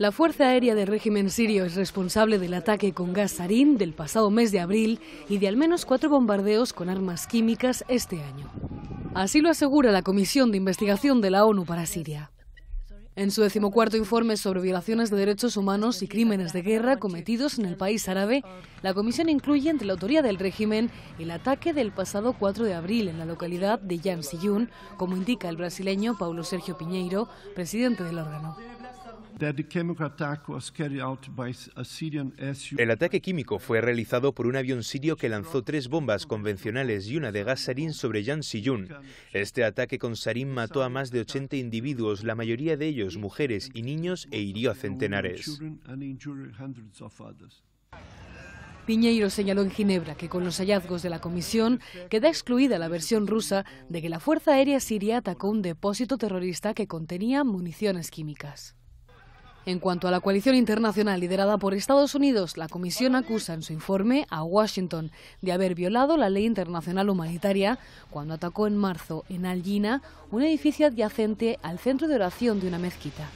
La Fuerza Aérea del régimen sirio es responsable del ataque con gas sarín del pasado mes de abril y de al menos cuatro bombardeos con armas químicas este año. Así lo asegura la Comisión de Investigación de la ONU para Siria. En su decimocuarto informe sobre violaciones de derechos humanos y crímenes de guerra cometidos en el país árabe, la comisión incluye entre la autoría del régimen el ataque del pasado 4 de abril en la localidad de Yansiyun, como indica el brasileño Paulo Sergio Piñeiro, presidente del órgano. El ataque químico fue realizado por un avión sirio que lanzó tres bombas convencionales y una de gas sarín sobre Siyun. Este ataque con sarín mató a más de 80 individuos, la mayoría de ellos mujeres y niños, e hirió a centenares. Piñeiro señaló en Ginebra que con los hallazgos de la comisión queda excluida la versión rusa de que la Fuerza Aérea Siria atacó un depósito terrorista que contenía municiones químicas. En cuanto a la coalición internacional liderada por Estados Unidos, la Comisión acusa en su informe a Washington de haber violado la ley internacional humanitaria cuando atacó en marzo en Al-Jina un edificio adyacente al centro de oración de una mezquita.